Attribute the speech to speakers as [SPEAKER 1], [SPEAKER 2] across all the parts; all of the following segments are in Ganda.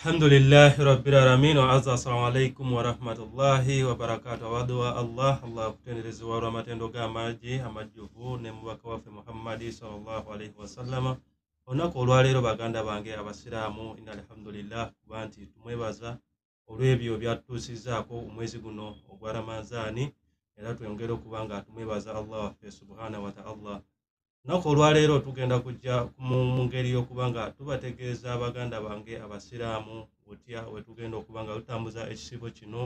[SPEAKER 1] الحمد لله رب العالمين وعز السلام عليكم ورحمة الله وبركاته ودوا الله
[SPEAKER 2] الله أبتن رزوا رمتن دوغا ماجي أما جفو نمو وكواف محمد صلى الله عليه وسلم ونكو الوالي ربا غاندا بانجي أبا سلامو إن الحمد لله وانتي تمويبازا ولويبي وبياتو سيزاكو ومويزي قنو وغرامازاني إلا تو ينجلو كوانغا تمويبازا الله سبحانه وتعالى naku olwaleero tugenda kujja mu ngeri yokuba nga tubategeeza abaganda bange abasiraamu butya wetugenda okuba nga tutambuza ekisibo kino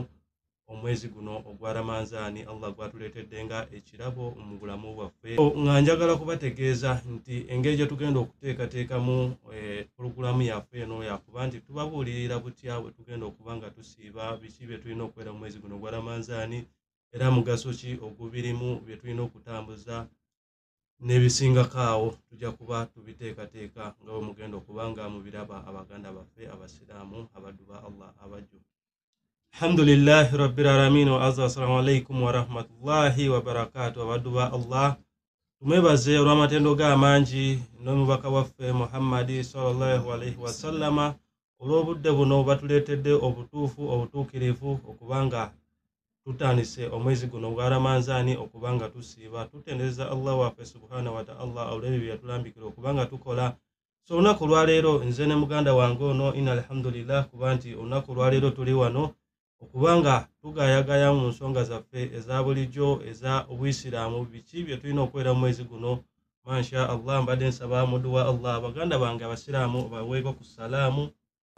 [SPEAKER 2] omwezi guno ogwa ramanzaani allah gwatuleetedde nga ekirabo mu bulamu bwaffe nga njagala kubategeeza nti engeri gye tugenda okuteekateekamu e, pulogulaamu yaffe eno yakuba nti tubabuulirira butya bwe tugenda okuba nga tusiiba biki bye tulina okubeera omwezi guno ogwa ramanzaani era mugaso ki ogubirimu bye tulina okutambuza n'ebisingako awo tujja kuba tubiteekateeka nga bwe mugenda okuba nga mubiraba abaganda baffe abasiraamu abaddu ba allah abajju alhamdulilahi rabbilalamin waaza wassalamu alaikum warahmatullahi wabarakatu abaddu ba allah tumwebaze olw'amatendo g'amangi n'omubaka waffe muhammadi salallahu alaihi wasallama olw'obudde buno batuleetedde obutuufu obutuukirivu okuba nga tutandise omwezi guno gwaramanzaani okuba nga tusiiba tutendereza allah waffe subhana wataala olwebyo byeyatulambikira okuba nga tukola so olunaku olwaleero nze ne muganda wange ono ina alhamdulillah kuba nti olunaku olwaleero tuli wano okuba nga tugayagaya mu nsonga zaffe eza bulijjo eza obuisiraamu biki byetulina okwera mumwezi guno masha allah mbadde nsaba muddu wa allah baganda bange abasiraamu baweeko ku salaamu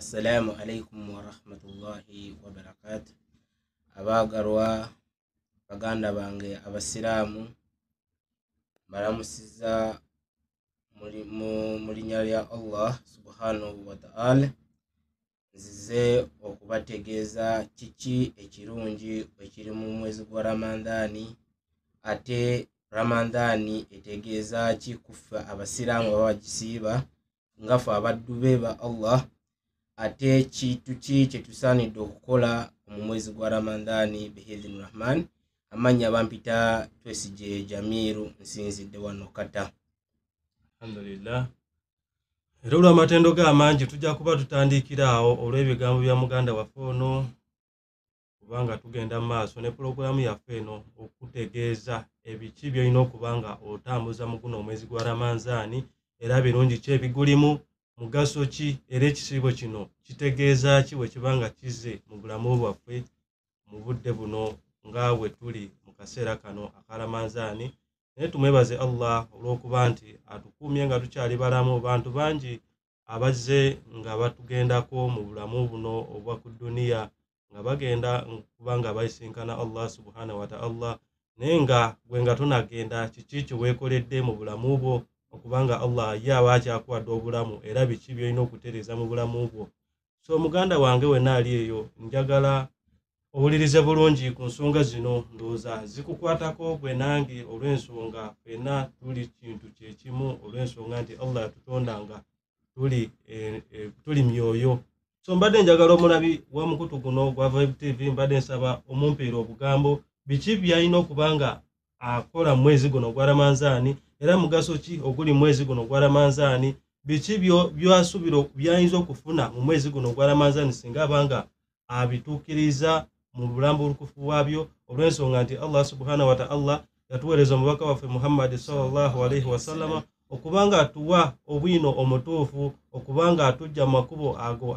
[SPEAKER 1] assalaamu alaikum warahmatullahi wabarakatu abaagalwa baganda bange abasiraamu mbalamusiza mu linnya lya allah subhanahu wataala nzize okubategeeza kiki ekirungi ekiri mu mwezi gwa ramadaani ate ramadaani etegeeza ki kuffe abasiraamu baba bagisiiba nga ffe abaddu be ba allah ate kintu ki kyetusaanidde okukola mu mwezi gwa ramadhani behidhin rahman amanya bampita twesije jamiru nsinzidde wano kata alhamdulillah
[SPEAKER 2] era olwamatendo gamangi tujja kuba tutandikiraawo olw'ebigambo bya muganda waffe ono kubanga tugenda mu maaso ne pulogulaamu yaffe eno okutegeeza ebiki byolina okubanga otambuza muguno omwezi gwa ramanzaani era birungi ki ebigulimu mugaso ki era ekisiibo kino kitegeeza ki bwe kiba nga kize mu bulamu bwaffe mu budde buno nga bwe tuli mu kaseera kano akalamanzaani naye tumwebaze allah olw'okuba nti atukuumye nga tukyali balamu bantu bangi abazze nga batugendako mu bulamu buno obwa ku duniya nga bagenda kuba nga baisinkana allah subhanahu wataala naye nga gwe nga tunagenda kiki kyeweekoledde mu bulamu bwo okubanga allah ye aba akyakuwadde obulamu era biki byolina okutereeza mu bulamu bwo so omuganda wange wenna ali eyo njagala owulirize bulungi ku nsonga zino ndowooza zikukwatako bwenange olw'ensonga fena tuli kintu kyekimu olw'ensonga nti allah yatutonda nga tuli, e, e, tuli myoyo so mbadde njagala omulabi wamukutu guno gwa vibtv mbadde nsaba omumpeera obugambo biki byalina okubanga akola mwezi guno gwa ramanzaani era mugaso ki oguli mwezi guno gwa ramanzaani biki byasubira byayinza okufuna mu mwezi guno gwa ramanzaani singa abanga abituukiriza mu bulambu olukufu bwabyo olw'ensonga nti allah subhanahu wataalla yatuweereza omubaka waffe muhammadi salalaihi wasalama okubanga atuwa obwino omutuufu okubanga atujja mu makubo ago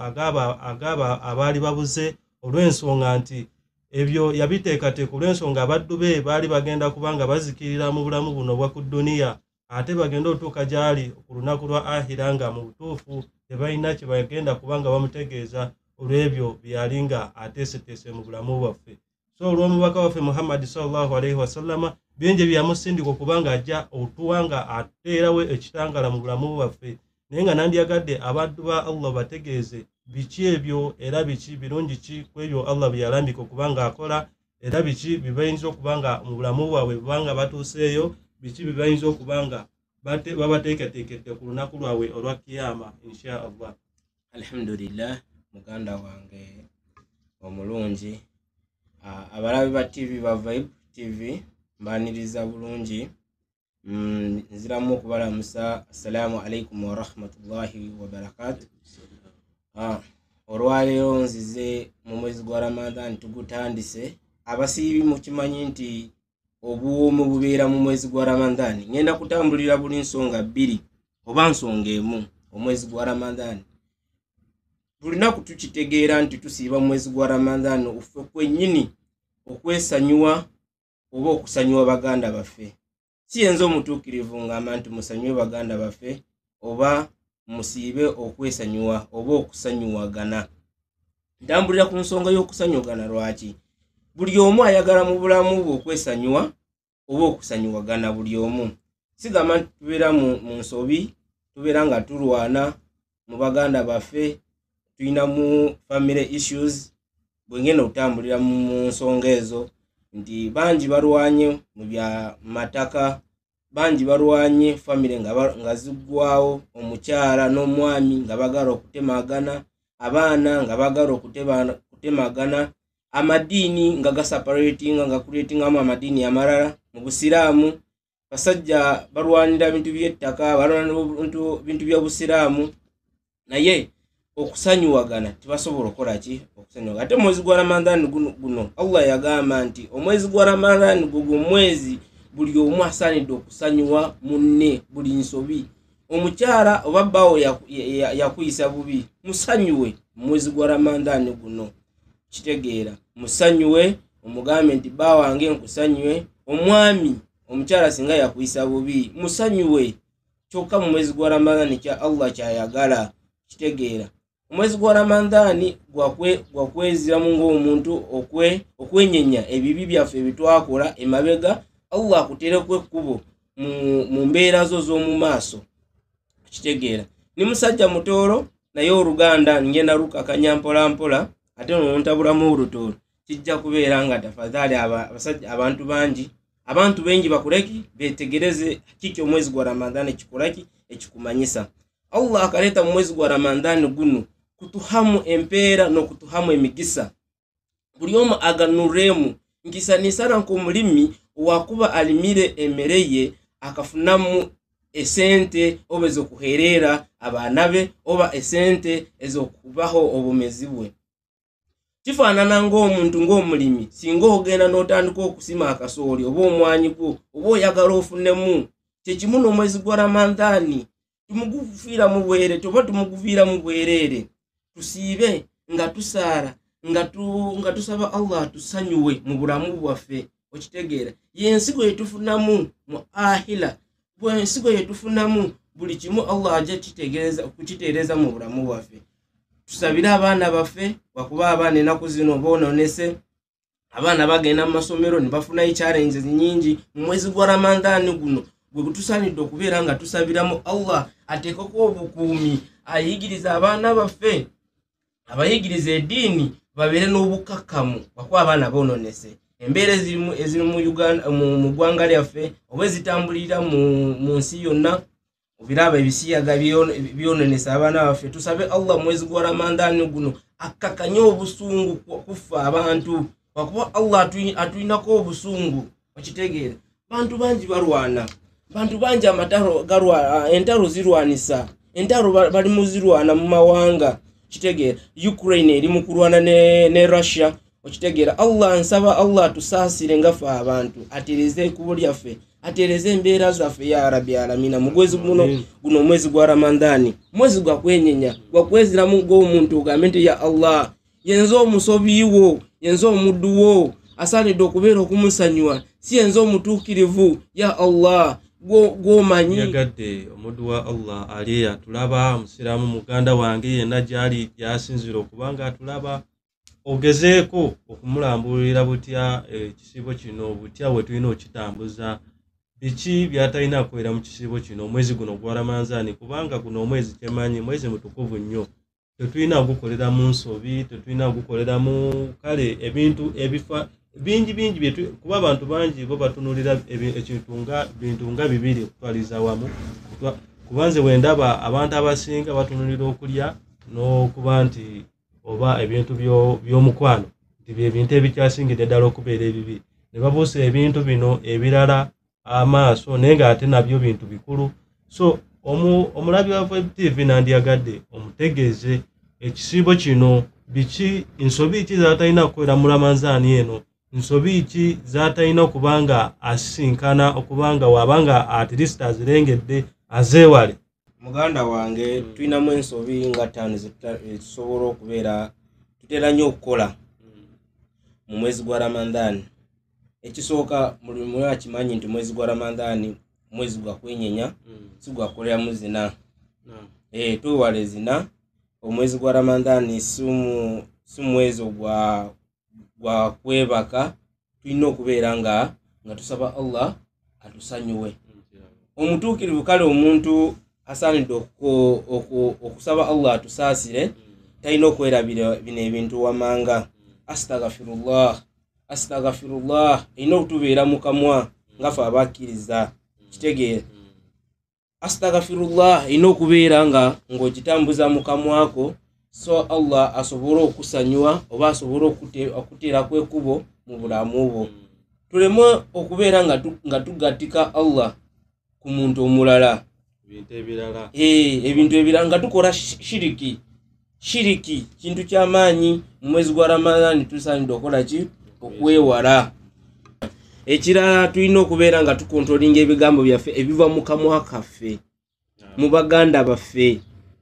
[SPEAKER 2] agaba abaali babuze olw'ensonga nti ebyo yabiteekateeka olw'ensonga abaddu be baali bagenda kuba nga bazikirira mu bulamu buno obwa ku duniya ate bagende otuuka gy'ali ku lunaku lwa ahira nga mu butuufu tebalina kye bagenda kuba nga bamutegeeza olw'ebyo byeyali nga ateeseteese mu bulamu bwaffe so olw'omubaka waffe muhammadi salllahu alaihi wasallama bingi byeyamusindika okuba nga ajja otuwa nga ateerawo ekitangala mu bulamu bwaffe naye nga nandyagadde abaddu ba allah bategeeze biki ebyo era biki birungi ki kwebyo allah byeyalambika okuba ngaakola era biki bibayinza okuba nga mu bulamu bwabwe biba nga batuuseeyo biki bibayinza okuba nga babateekateekedde ku lunaku lwabwe olwa kiyama insha allah
[SPEAKER 1] alhamdulillah muganda wange omulungi ah, abalabi ba tv ba vibe tv mbaniriza bulungi mm, nziramu okubalamusa assalaamu alaikum warahmatullahi wabarakatu Ah, olwaleero nzize mu mwezi gwa ramadan tugutandise abasiibi mukimanyi nti obuwoomu bubeera mu mwezi gwa ramadan ngenda kutambulira buli nsonga bbiri oba nsonga emu omwezi gwa ramadan tulinaku tukitegeera nti tusiiba mu mwezi gwa ramadan ofe kwennyini okwesanyuwa oba okusanyuwa baganda baffe si yenza omutuukirivu ngamba nti musanyuwe baganda baffe oba musiibe okwesanyuwa oba okusanyuwagana ntambulira ku nsonga y'okusanyuwagana lwaki buli omu ayagala mu bulamu bwe okwesanyuwa oba okusanyuwagana buli omu sigamba nti tubeera mu nsobi tubeera nga tulwana mu baganda baffe tulina mu family issues bwengenda okutambulira mu nsonga ezo nti bangi balwanye mu bya mataka bangi balwanye famire nga ziggwawo omukyala n'omwami nga bagala okutemagana abaana nga bagala okutemagana amadiini nga gasaparatinga nga kuletingamu amadiini amalala mu busiraamu basajja balwanira bintu byettaka balwanira bintu byobusiraamu naye okusanyuwagana tebasobola okukolaki okusanyuwagana ate omwezi gwa ramadhan guno allah yagamba nti omwezi gwa ramadhan gugwo mwezi buli omu asaanidde okusanyuwa munne buli nsobi omukyala oba bawo yakuyisa bubi musanyuwe mwezi gwa ramandaani guno kitegeera musanyuwe omugambe nti ba wange nkusanyuwe omwami omukyala singa yakuyisa bubi musanyuwe kyokka mu mwezi gwa ramadaani kya allah kyayagala kitegeera omwezi gwa ramadaani gwakweziramu ng'omuntu okwenyenya ebibi byaffe ebitwakola emabega allah akutera ku ekkubo mu mbeera zo z'omumaaso kitegeera ne musajja mutoolo naye oluganda ngenda lukakanya mpolampola ate nontabulamu olutoolo kijja kubeera nga tafadhaali abantu bangi abantu bengi bakuleki betegereze kiki omwezi gwa ramadhani kikulaki ekikumanyisa allah akaleeta mumwezi gwa ramadhani guno kutuhamu empeera n'okutuhamu emigisa buli omu aganurremu nkisanisara nk'omulimi uwakuba alimire emere ye akafunamu esente oba ezokuherera abaana be oba esente ezokubaho obumezi bwe kifaanana ngaomuntu ngaomulimi singa ogenda notandika okusima akasooli oba omwanyi gwo oba oyagala ofunemu kyekimu n'omwezi gwa ramadhani tumugufiiramu bwere tyoba tumuguviiramu bwereere tusiibe nga tusaara nga tusaba allah tusanyuwe mu bulamu bwaffe okitegeera ye ensigo yetufunamu mu ahira ensigo yetufunamu buli kimu allah aja kukitereza mu bulamu bwaffe tusabire abaana baffe wakuba abaana enaku zino boononese abaana bagenda mu masomero ne bafunayo challenges nyingi mu mwezi gwa ramandaani guno gwe butusaanidde okubeera nga tusabiramu allah ateekako obukuumi ayigirize abaana baffe abayigiriza ediini babeere n'obukakkamu wakuba abaana boononese embeera eziri mu ggwanga lyaffe oba ezitambulira mu nsi yonna obiraba ebisiyaga byononesa abaana baffe tusabe allah mwezi gwa ramadaani guno akakanye obusungu kuffe abantu wakuba allah atulinako obusungu okitegeere bantu bangi balwana bantu bangi amataro entaro zirwanisa entaro balimu zirwana mu mawanga kitegeere ukraine eri mu kulwana ne russia okitegeera allah nsaba allah atusaasire ngafe abantu atereze ekubo lyaffe atereze embeera zaffe ya arabi alamina mugwezi guno guno omwezi gwa ramadani mwezi gwakwenyenya gwakweziramu gomuntu ogambe nti ya allah yenze omusobiiwo yenze omudduwo asaanidde okubeera okumusanyuwa si yenze omutuukirivu ya allah gomanyiagadde
[SPEAKER 2] omuddu wa allah aliya tulaba musiramu muganda wange yenna gyali gyasinzire okubanga atulaba ogezeeko okumulambulira butya ekisiibo kino butya wetulina okitambuza biki byatalina kwera mu kisiibo kino omwezi guno gwa ramanzaani kubanga guno omwezi kyemanyi mwezi mutukuvu nnyo tetulina ogukolera mu nsobi tetulina ogukolera mu kale ebintu ebifa bingi bingi kuba abantu bangi bo batunulira ebintu nga bibiri okutwaliza wamu kubanze wendaba abantu abasinga batunulira okulya n'okuba nti oba ebintu byomukwano nti byebintu ebikyasingidde ddala okubeera ebibi ne babuusa ebintu bino ebirala amaaso naye ngaate nabyo bintu bikulu so omulabi wa vtv nandyagadde omutegeeze ekisiibo kino biki nsobi ki zatalina kukolera mulamanzaani eno nsobi ki zatalina okubanga asisinkana okubanga waabanga atirisita azirengedde azeewale
[SPEAKER 1] muganda wange tulinamu ensobi nga taano ezitusobola okubeera tutera nnyo okukola mu mwezi gwa ramadhani ekisooka mulimuakimanyi nti mwezi gwa ramadhani mwezi gwakwenyenya si gwakoleramu zina eh, twewale zina omwezi gwa ramadhani si mwezi gwakwebaka tulina okubeera nga nga tusaba allah atusanyuwe omutuukirivu kale omuntu asaanidde okusaba allah atusaasire talina okwerabira bino ebintu wamanga astagafirullah astagafirullah erina okutubeera mu kamwa ngafe abakkiriza kitegeera astagafirullah erina okubeera nga ng'ogitambuza mu kamwako so allah asobole okusanyuwa oba asobole okuteerakw ekubo mu bulamu bwo tuleme okubeera nga tugatika allah ku muntu omulala Eh, ebintu ebirala nga tukola shiriki shiriki kintu kyamaanyi mumwezi gwa ramadhani tusaanidde okolaki okwewala ekirala tulina okubeera nga tukontolinga ebigambo byaffe ebiva mukamwa kaffe mu baganda baffe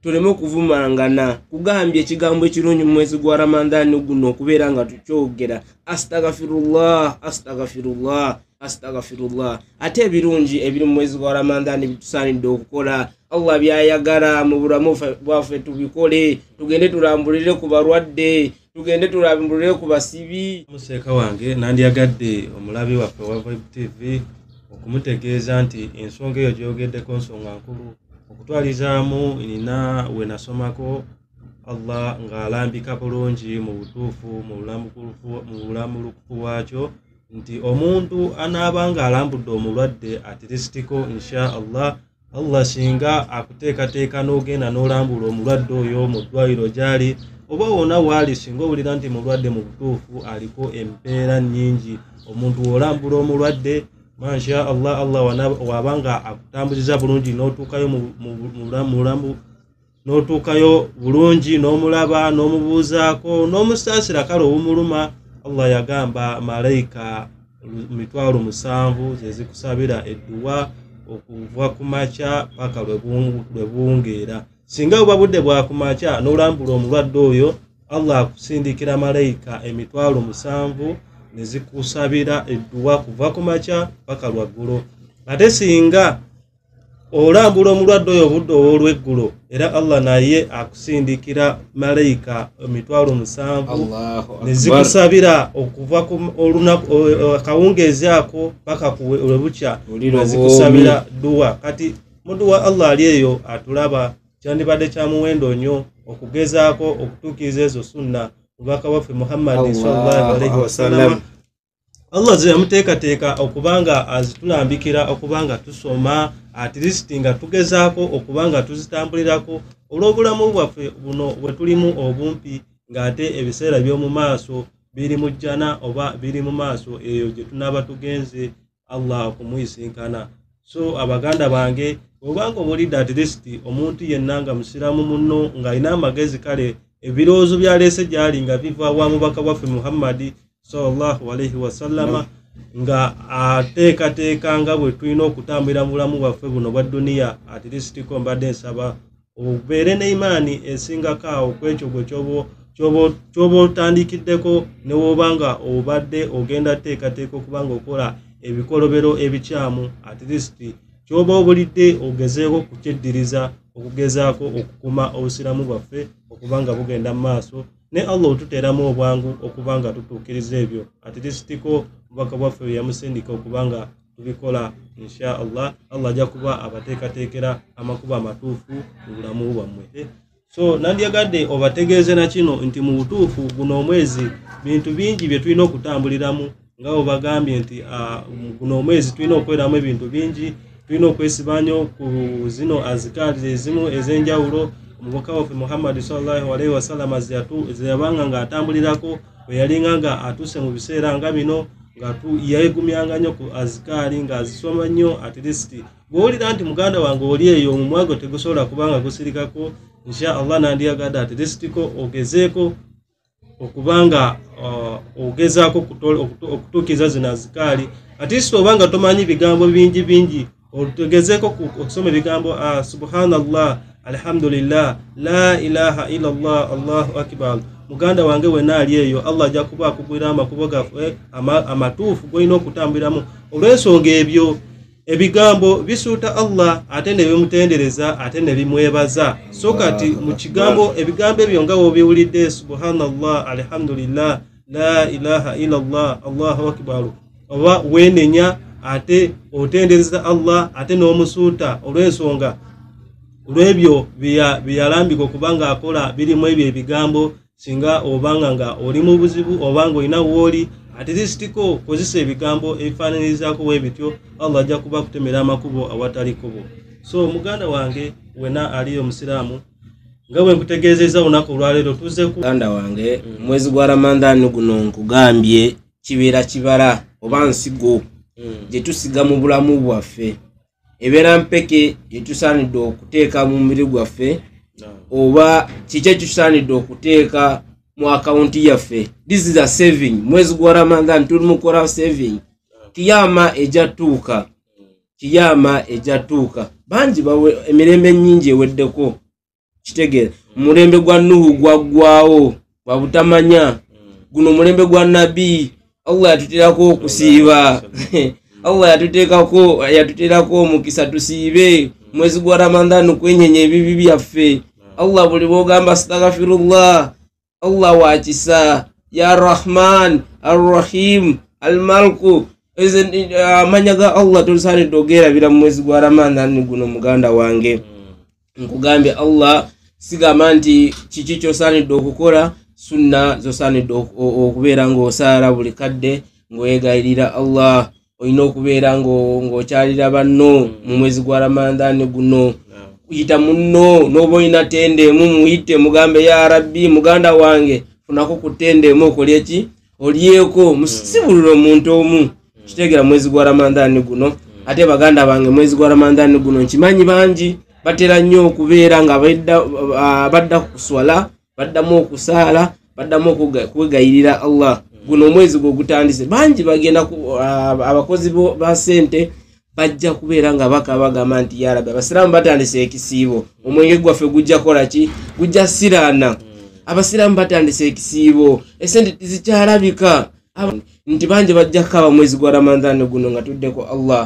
[SPEAKER 1] tuleme okuvumangana kugambye ekigambo ekirungi mumwezi gwa ramadhani guno okubeera nga tukyogera astagafirullah astagafirullah astagfirullah ate ebirungi ebiri mu mwezi gwa ramadhani bitusaanidde okukola allah byayagala mu bulamu bwaffe tubikole tugende tulambulire ku balwadde tugende tulambulire ku basibi museeka
[SPEAKER 2] wange nandyagadde omulabi waffe wa tv okumutegeeza nti ensonga eyo gyoyogeddeko nsonga nkulu okutwalizaamu nina wenasomako allah ng'alambika bulungi mu butuufu mu bulamulukufu bwakyo nti omuntu anaaba nga alambudde omulwadde atirisitiko insha allah allah singa akuteekateeka n'ogenda n'olambula omulwadde oyo mu ddwaliro gyali oba wona waali singa owulira nti mulwadde mu butuufu aliko empeera nnyingi omuntu wolambula omulwadde masha allah allah waba nga akutambuliza bulungi n'otuukayo bulungi n'omulaba n'omubuuzaako n'omusaasira kale obumuluma allah yagamba malayika mitwalo musanvu zezikusabira edduwa okuva ku makya paka lwebungeera singa buba budde bwakumakya n'olambula omulwadde oyo allah akusindikira malayika emitwalo musanvu nezikusabira edduwa kuva ku makya paka lwaggulo ate singa olambula omulwadde oyo obudde obwolweggulo era allah naye akusindikira malayika emitwalo musanvu nezikusabira okuva e, e, akawungeeziako paka lwebukya nezikusabira duwa kati muddu wa allah ali eyo atulaba kyandibadde kyamuwendo nnyo okugezaako okutuukiriza ezo sunna mubaka waffe muhammadi sallalaihi wasallama allah zeyamuteekateeka okuba nga azitulambikira okuba nga tusoma atlist nga tugezaako okuba nga tuzitambulirako olw'obulamu bwaffe buno bwe tulimu obumpi ng'ate ebiseera by'omu maaso biri mu jjana oba biri mu maaso eyo gye tunaaba tugenze allah okumuisinkana so abaganda bange webanga obulidde atlist omuntu yenna nga musiramu muno ng'alina amagezi kale ebirowoozo byaleese gyali nga biva wa mubaka bwaffe muhammadi wasallam nga ateekateeka nga bwe tulina okutambulira mu bulamu bwaffe buno bwa duniya ati lisitiko mbadde nsaba obeere neimaani esingako okwekyo gwe kyoba otandikiddeko newobanga obadde ogenda teekateeka okubanga okola ebikolobero ebikyamu ati lisiti kyoba obulidde ogezeeko okukyeddiriza okugezaako okukuma obusiramu bwaffe okubanga bugenda mu maaso ne allah otuteeramu obwangu okuba nga tutuukiriza ebyo ati tisitiko mubaka bwaffe weyamusindika okuba nga tubikola insha allah allah ajja kuba abateekateekera amakuba amatuufu mu bulamu bwammwe so nandyagadde obategeeze nakino nti mu butuufu guno omwezi bintu bingi bye tulina okutambuliramu nga webagambye nti ah, guno omwezi tulina okweramu ebintu bingi tulina okwesibanyo ku zino azikaatire ezimu ez'enjawulo omubaka waffe muhammadi sawasalama zeyabanga ngaatambulirako weyalinga nga atuuse mu biseera nga bino yayegumyanga nnyo ku azikaali ngaazisoma nnyo atlisiti gwowulira nti muganda wange oli eyo omumwago tegusobola kubanga gusirikako insha allah nandiyagadde atlisitiko ogezeeko okubanga uh, ogezaako okutuukiza zino azikaali atlisiti obanga tomanyi bigambo bingi bingi otegezeeko okusoma ebigambo ah, subhanallah alhamdulillah la ilaha illallah allahu akbar muganda wange wena ali eyo allah ajja kuba akugwira amakubo gaffe amatuufu golina okutambuliramu olwensonga ebyo ebigambo bisuuta allah ate nebimutendereza ate nebimwebaza so kati mu kigambo ebigambo ebyo nga webiwulidde subhanallah alhamdulillah la ilaha illallah allahu akbar oba wenenya ate otendereza allah ate n'omusuuta olw'ensonga lwebyo byeyalambika okubanga akola birimu ebyo ebigambo singa obanga nga oli mu buzibu obanga olina wooli atiristiko kozesa ebigambo ebifaananirizaako webityo allah ajja kuba kutemera amakubo awatali kubo so muganda wange wena aliyo omusiraamu
[SPEAKER 1] nga bwe nkutegeezeza olunaku olwaleero tuzeku muganda wange omwezi gwa ramandaani guno nkugambye kibeera kibala oba nsigo hmm. gye tusiga mu bulamu bwaffe ebeera mpeke gyetusaanidde okuteeka mu mubiri gwaffe oba kiki ekitusaanidde okuteeka mu akawunti yaffe this is a saving mwezi gwa ramadan tulimukora saving kiyama ejatuuka kiyama ejatuuka bangi emirembe nyingi eweddeko kitegeera omulembe gwa nuhu gwaggwaawo gwabutamanya guno omulembe gwa nabi allah yatuterako okusiiba allah yatuteekako yatuteerako omukisa tusiibe mwezi gwa ramadhaani kwenyenya ebibi byaffe allah buli bwogamba astagafirullah allah wakisa ya rahman arrahim almalku amanya ga allah tosaanidde ogerabira mumwezi gwa ramadhaani guno muganda wange nkugambye allah sigamba nti kiki kyosaanidde okukola sunna zosaanidde okubeera ngaosaala buli kadde ngaoyegayirira allah olina okubeera ng'okyalira banno mu mwezi gwa ramandaani guno kuyita munno n'oba olina tendeemu muyite mugambe ya rabbi muganda wange funako ku tendeemu okolyeki olyeko musibulira mm. omuntu omu mm. kitegera mwezi gwa ramandaani guno mm. ate baganda bange mwezi gwa ramandaani guno nkimanyi bangi batera nnyo okubeera nga ah, badda ku kuswala baddamu okusaala baddamu okwegayirira allah guno omwezi gwe gutandise bangi bagenda abakozi ba sente bajja kubeera nga bakabagamba nti yarabi abasiraamu batandise ekisiibo omwenge gwaffe gujja kolaki gujja siraana abasiraamu batandise ekisiibo esente tizikyalabika nti bangi bajja kukaba mwezi gwa ramanzani guno nga tuddeko allah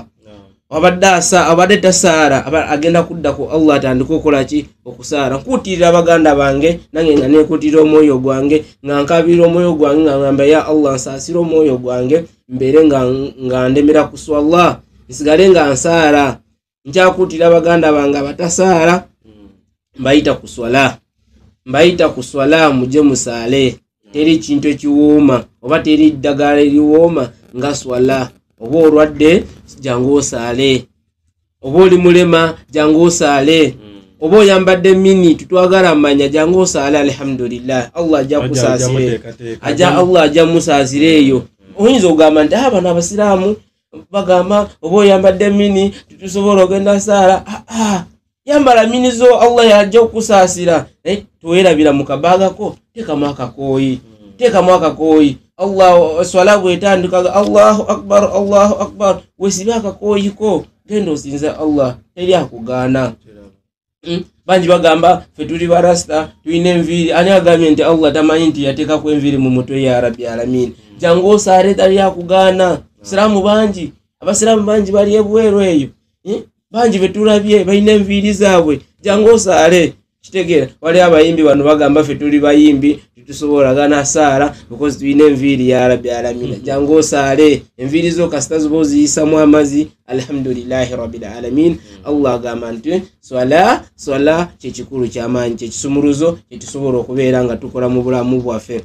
[SPEAKER 1] abadde asa abadde tasaara agenda kuddaku allah atandika okolaki okusaara nkuutirira abaganda bange nange nga nekuutirira omwoyo gwange nga nkabirira omwoyo gwange nga gamba ya allah nsaasira omwoyo gwange mbeere nga ndemera ku swalla nsigale nga nsaara nkyakuutirira abaganda bange abatasaara mbayita ku swala mbayita ku swala muje musaale teri kintu ekiwuuma oba teri ddagala eriwuuma nga swala oba olwadde jangu osaale oba oli mulema jangu osaale hmm. oba oyambadde mini tutwagala manya jangu osaale alhamdulilah allah aja musaazire eyo hmm. oyinza okugamba nti abano ah, abasiraamu bagamba oba oyambadde mini tetusobola ogenda saala ah, ah, yambala mini zo allah yajja okukusaasira naye eh, twerabira mukabaagako teekamu akakooyi hmm. teekamu akakooyi allah eswala bwetandikaga allahu akbar allahu akbar wesibakakoyiko genda osinze allah teri akugaana hmm? bangi bagamba fe tuli barasta tulina enviiri ani agambye nti allah tamanyi nti yateekaku enviiri mu mutwe ya rabbi alamin jangu osaare tali akugaana siramu bangi abasiramu bangi bali ebweru eyo hmm? bangi betulabye balina enviiri zaabwe jangu osaale kitegeera wali abayimbi bano bagamba ffe tuli bayimbi titusobolagana saara bekozi tulina enviiri yarabialamina mhm. jangu osaale enviiri zo kasita zuba oziyisamu amazi alhamdulilahi rabilalamin mhm. allah agamba nti swala swala kyekikulu kyamaanyi kyekisumuruzo kyetusobola okubeera nga tukola mu bulamu bwaffe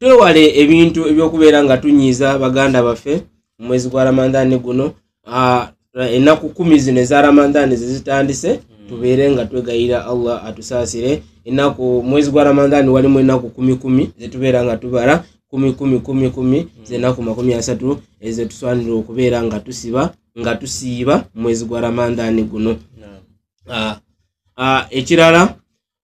[SPEAKER 1] twewale ebintu ebyokubeera nga tunyiiza baganda baffe omwezi gwa ramandaani guno ah, ennaku kumi zino eza ramandaani zezitandise mhm. tubere nga twegayira allah atusaasire enaku mwezi gwa ramadani walimu enaku kumi kumi zetubeera nga tubala kumi kumi kumi kumi zenaku makumi asatu ezetuswanire okubeera nga tusiba nga tusiiba mwezi gwa ramadani guno ah, ah, ekirala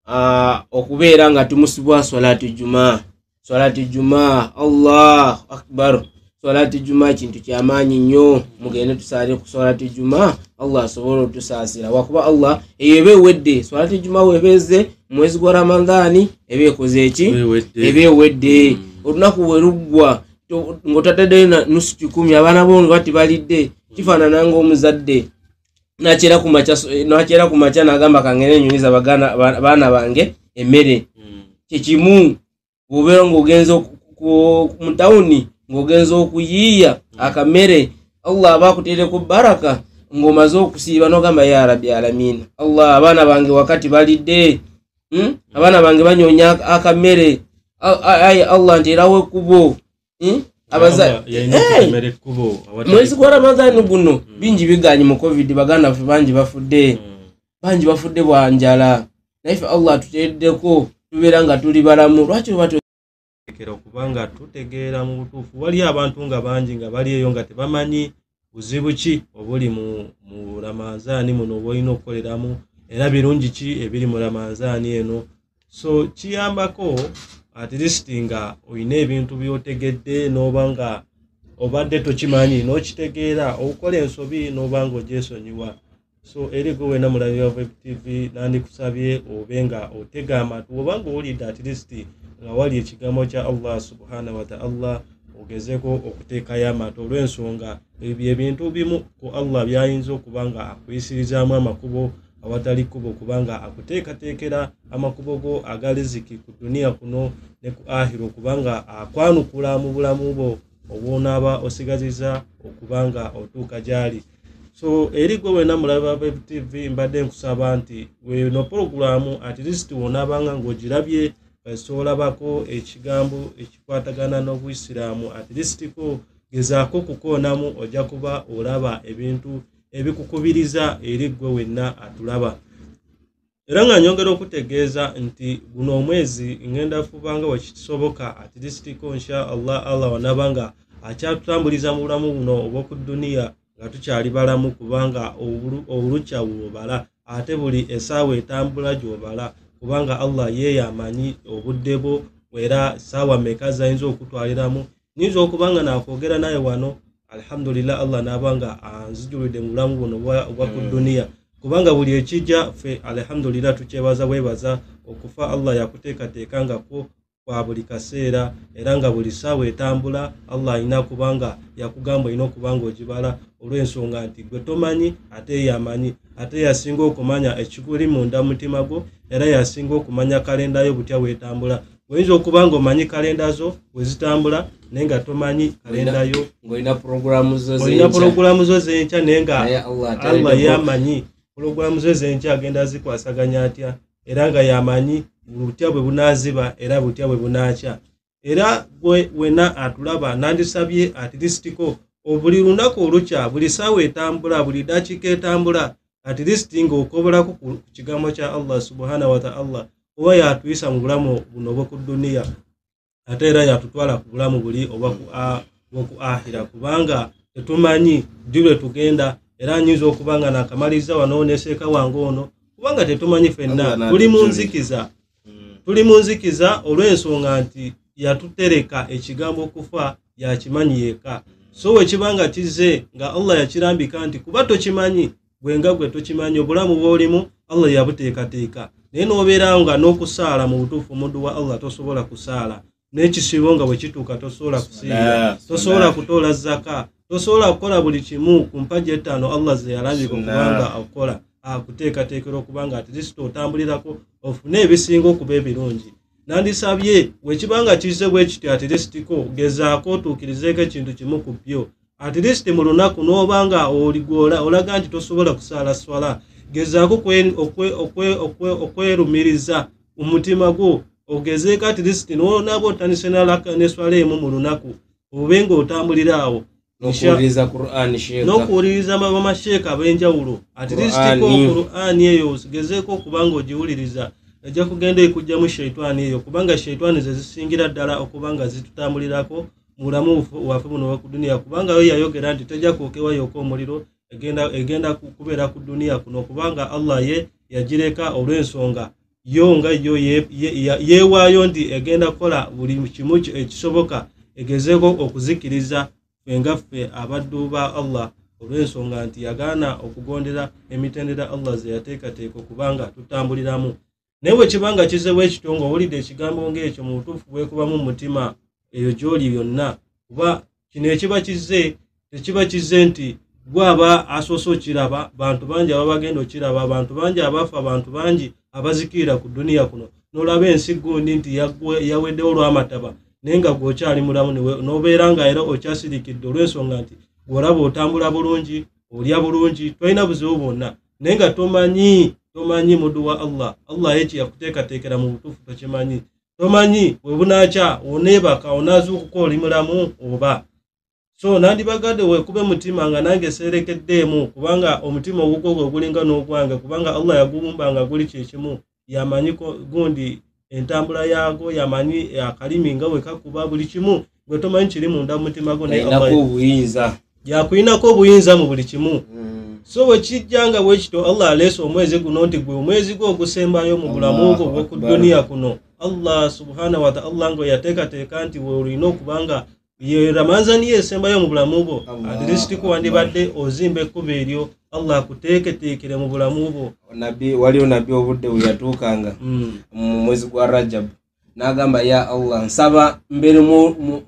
[SPEAKER 1] ah, okubeera nga tumusibwa swalati jumaa swalati jumaa allahu akbaru solati juma kintu kyamanyi nnyo mugende tusaalire ku solati juma allah asobole otusaasira wakuba allah eyo eba ewedde solati juma webeze mumwezi gwa ramadhani eba ekoze ki eba ewedde hmm. olunaku weruggwa ngaotataddeyo nusu kikumi abaana bonge bati balidde kifaanana nga omuzadde nakyera ku macya nagamba kangene enyuniza baana bange emmere hmm. kyekimu obeera ngaogenza mutawuni ng'ogenza okuyiiya akamere allah aba akuteereku baraka ng'omaze okusiiba nogamba ya rabi alamin allah abaana bange wakati balidde hmm? abaana bange banyonya akamere ayi allah nteerawo hmm? ekkubo mwezi gwa ramadhani guno hmm. bingi biganye mu covid baganda ffe bangi bafudde bangi bafudde bwanjala naye ffe allah tuteeddeko tubeera nga tuli balamu lwaki oba
[SPEAKER 2] tulekera okuba nga tutegeera mu butuufu waliyo abantu nga bangi nga bali eyo nga tebamanyi buzibu ki obuli mu ramazaani muno bwolina okukoleramu era birungi ki ebiri mu ramazaani eno so kiyambako atlist nga olina ebintu byotegedde noba nga obadde tokimanyi n'okitegeera okukola ensobi noba nga ogyesonyiwa so erigo wena mulabi wa web tv nandikusabye obe nga otega amatu obanga owulidde atlist nga wali ekigambo kya allah subhana wataala ogezeko okuteekayo amaato olw'ensonga ebyo ebintu bimu ku allah byayinza okuba nga akuyisirizaamu amakubo awatali kkubo kubanga akuteekateekera amakubo go aga liziki ku duniya kuno ne ku ahira okubanga akwanukula mu bulamu bwo obwonaaba osigaziza okubanga otuuka gyali so eri gwe wena mulaba bebtv mbadde nkusaba nti weno pologulamu atlist wonaabanga ng'ogirabye tolabako ekigambo ekikwatagana n'obuisiraamu atlistiko gezaako kukoonamu ojja kuba olaba ebintu ebikukubiriza eri ggwe wenna atulaba era nga nyongera okutegeeza nti guno omwezi ngenda kubanga wekisoboka atlistiko nsha allah allah wanaba nga akyatutambuliza mu bulamu buno obwokuduniya nga tukyali balamu kubanga obulukya bwobala ate buli esaawa etambula gyobala kubanga allah yeyamanyi obudde bwo era saawa meka zayinza okutwaliramu nyinza okuba nga nakwogera naye wano alhamdulillah allah naba nga anzijulidde mu bulamu buno obwa kuduniya kubanga buli ekijja fe alhamdulillah tukyebaza bwebaza okufa allah yakuteekateeka ngako kwa buli kaseera era nga buli saawa etambula allah alina kubanga yakugamba olina okubanga ogibala olw'ensonga nti gwe tomanyi ate yamanyi ate yasinga okumanya ekikuli munda mutima gwo era yasinga okumanya kalenda yo butya weetambula oyinza okuba nga omanyi kalenda zo wezitambula naye nga tomanyi kalendayoolina pulogulamu zo zenkya naye nga allah yamanyi pulogulamu zo zenkya agenda zikwasaganya atya era nga yamanyi butya bwe bunaziba era butya bwe bunaakya era gwe wena atulaba nandisabye atilisitiko obuli lunaku olukya buli saawa etambula buli dakiika etambula atilisiti ngaokobolako ku kigambo kya allah subhana wataala oba yatuyisa mu bulamu buno obwoku duniya ate era yatutwala ku bulamu buli obwoku ahira kubanga tetumanyi ddi lwe tugenda era nyinza okuba nga nakamaliriza wano neseeka wange ono kubanga tetumanyi fenna tuli mu nzikiza tuli mu nzikiza olw'ensonga nti yatutereka ekigambo okufa yakimanyi yeeka so wekibanga kize nga allah yakirambika nti kuba tokimanyi gwenga gwe tokimanyi obulamu bwolimu allah yabuteekateeka naye n'obeerawo nga n'okusaala mu butuufu omuddu wa allah tosobola kusaala n'ekisibo nga bwekituuka tosobola kusiira tosobola kutoola zaka tosobola kukola buli kimu ku mpa gy'ettaano allah ze yalambika okubanga okukola akuteekateekera okuba nga atirisito otambulirako ofune ebisinga okuba ebirungi nandisabye wekibanga kiyise bwe kityo atirisitiko gezaako otuukirizeeko ekintu kimu ku byo atirisiti mu lunaku n'oba nga olaga nti tosobola kusaalaswala gezaako okwerumiriza omutima gwo ogezeeko atirisiti nonaaba otandise neswala emu mu lunaku obe ngaotambulira awo n'okuwuliriza bamasheeka ab'enjawulo atiristiko quran eyo osigezeeko okuba nga ogiwuliriza ejja kugenda ekujjamu sheitwani eyo kubanga sheitwani zezisingira ddala okuba nga zitutambulirako mu bulamu waffe buno ku duniya kubanga yo yayogera nti tejja kwokewa yooka omuliro egenda kubeera ku duniya kuno kubanga allah ye yagireka olw'ensonga yo nga yo yeewaayo nti egenda kukola buli kimu ekisoboka egezeeko okuzikiriza fengaffe abaddu ba allah olw'ensonga nti yagaana okugondera emitendera allah zeyateekateeka okubanga tutambuliramu naye bwe kibanga kizewo ekityo ngaowulidde ekigambo ng'ekyo mu butuufu bwekubamu mutima eyo gyoli yonna kuba kino ekiba kize tekiba kize nti gweaba asoose okiraba bantu bangi ababagenda okiraba abantu bangi abafa abantu bangi abazikirira ku duniya kuno nolaba ensi gundi nti yaweddewo olw'amataba naye nga gweokyali mulamu nobeera nga era okyasirikidde olwensonga nti gweolaba otambula bulungi olya bulungi twalina buzibu bwonna naye nga tomanyi tomanyi muddu wa allah allah ye kyeyakuteekateekera mu butuufu tokimanyi tomanyi webunaakya oneebaka onaazuukuka oli mulamu oba so nandibagadde wekuba emutima nga nange eserekeddeemu kubanga omutima ogukogo ogulinga n'ogwange kubanga allah yagubumbanga guli kyekimu yamanyi gundi entambula yaago yamanyi akalimi nga wekakuba buli kimu gwe tomanyi kiri munda mumutima go yakuyinako obuyinza mu buli kimu mm. so wekijja nga wekityo allah alesa omwezi guno nti gwe omwezi gwe ogusembayo mu bulamu gwo ogwokuduniya kuno allah subhana wata allah nga weyateekateeka nti weolina okubanga ye ramanzaniyo esembayo mu bulamu bwo atlist kuwandibadde ozimba ekkuba eryo allah akuteeketeekere mu bulamu bwo
[SPEAKER 1] wali onabbi obudde weyatuukanga hmm. mu mwezi gwa rajabu n'agamba ya allah nsaba mbeere mu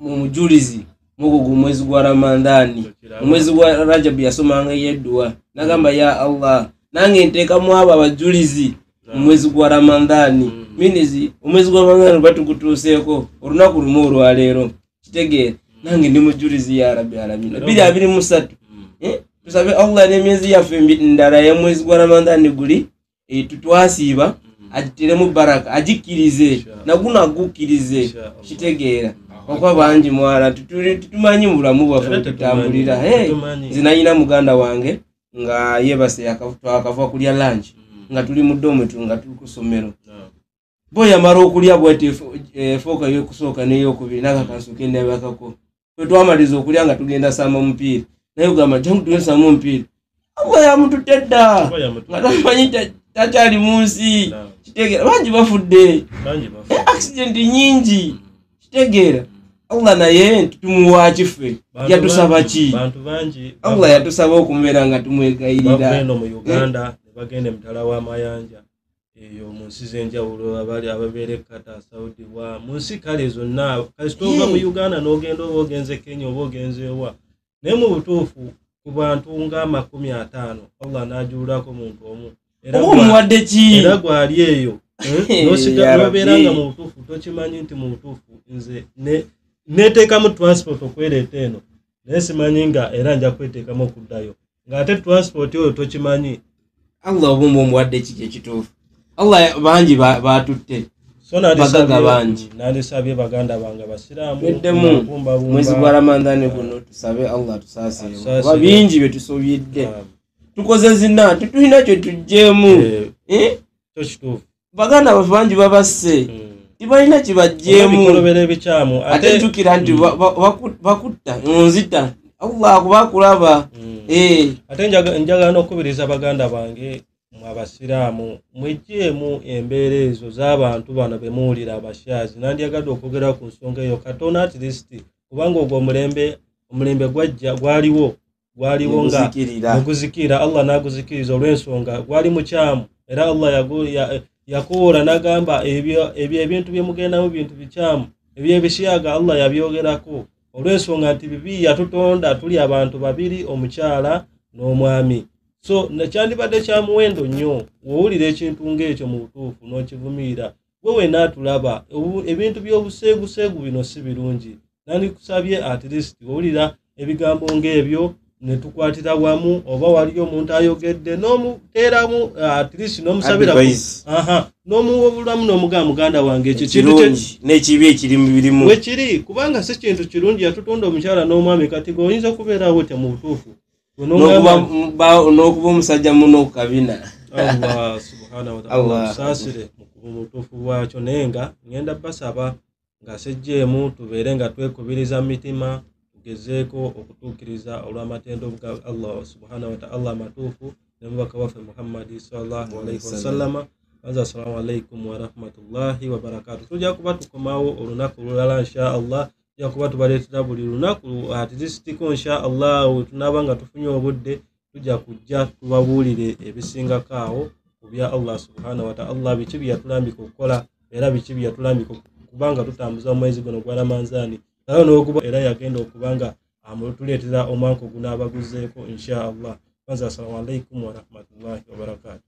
[SPEAKER 1] mujulizi mugugu mwezi gwa ramadaani omwezi gwa rajabu yasomanga yedduwa n'agamba ya allah nange nteekamu abo abajulizi omwezi hmm. gwa ramadaani hmm. minizi omwezi gwa ramadaani batugutuuseeko olunaku lumu olwaleero kitegeera nange ndi mujulizi ya rabi alamin bbiri abiri musatu eh? tusabe allah nemyezi yaffe endala yamwezi gwa ramadhani guli eh, tutwasiiba mm-hmm. agiteremu baraka agikkirize naguno agukkirize kitegeera okuba bangi mwala tumanyi mubulamu bwaffe tutambulira nze nayina muganda wange nga yebase akava kulya lanch mm-hmm. nga tuli muddometu nga tuli kusomero bo yamala okulya bwete efooka eh, yokusooka neyokubiri nakakansuka endabakako twetwamaliza okulya nga tugenda samba mupiira naye ogamba nti mutuyosamu mpiira aba yamutu tedda nga tamanyi takyali mu nsi kitegeera bangi bafudde eh, accidenti nyingi kitegeera allah naye tutumuwa kiffe yatusaba ki allah yatusaba okumubeera nga tumwegayirira eh?
[SPEAKER 2] bagenda emitala w'amayanja eyo munsi zenjawulo abali ababeera ekata asaudibwa munsi kale zonna kasitova mu uganda n'ogenda oba ogenze kenya oba ogenzeewa naye mu butuufu ku bantu ngaamakumi ataano allah n'ajuulako muntu omu era gwali eyo eh, nosigaabeera nga mu butuufu tokimanyi nti mu butuufu nze neeteekamu transport okwereeta eno naye simanyi nga era nja kweteekamu okuddayo ng'ate transport oyo tokimanyi
[SPEAKER 1] allah obumba omuwadde ekiki ekituufu allah bangi batutte ba so nalisabye baganda bange basiramumwezi gwa ramandhani guno tusabe allah tusasireba bingi byetusobyedde tukoze zina tetulina kyo tugjemu eh, eh? baganda bafe bangi babasse tibalina kibagjemuate jukira nti hmm. bakutta nzita allah kubakulaba
[SPEAKER 2] hmm. eh. ate njagala nokubiriza baganda bange mwabasiraamu mwejjeemu embeera ezo z'abantu bano be muwulira abashaazi nandyagadde okwogera ku nsonga eyo katona at least kubanga ogwo omulembe omulembe gwajja gwaliwo gwaliwo nga muguzikira allah naguzikiriza olw'ensonga gwali mukyamu era allah yakuwuura nagamba ebyo ebintu byemugendamu bintu bikyamu ebyo ebisiyaga allah yabyogerako olw'ensonga nti bibi yatutonda tuli abantu babiri omukyala n'omwami so nakyandibadde kyamuwendo nnyo wowulira ekintu ngaekyo mu butuufu n'okivumiira gwe wena atulaba ebintu by'obuseeguseegu bino si birungi nandikusabye atlist wowulira ebigambo ngaebyo ne tukwatira wamu oba waliyo omuntu ayogedde n'omuteeramu atlist nomusabira n'omuwa obulamu n'omugaa muganda wange ekyo kinnekibi ekiri mubirimu wekiri kubanga si kintu kirungi yatutunda omukyala n'omwami kati geoyinza okubeerawo otya mu butuufu
[SPEAKER 1] n'okuba omusajja muno okabina subhanawatasasire
[SPEAKER 2] mukuba omutuufu bwakyo naye nga ngenda basaba ngasejjeemu tubeere nga twekubiriza mitima tugezeeko okutuukiriza olw'amatendo ga allah subhana wataalla amatuufu nemubaka waffe muhammadi salwasalama aza assalamu alaikum warahmatullahi wabarakatu tujja kuba tukomawo olunaku olulala insha allah jakuba tubaleetera buli lunaku atilisitiko nsha allah tunaaba nga tufunye obudde tujja kujja tubabuulire ebisingako awo ku bya allah subhana wataala allah biki byeyatulambika okukola era biki byeyatulambika kubanga tutambuza omwezi guno gwa ramanzaani nayo nguba era yagenda okubanga tuleetera omwaka ogunaabaguzeeko insha allah kwanza assalamu alaikum warahmatullahi
[SPEAKER 1] wabarakatuh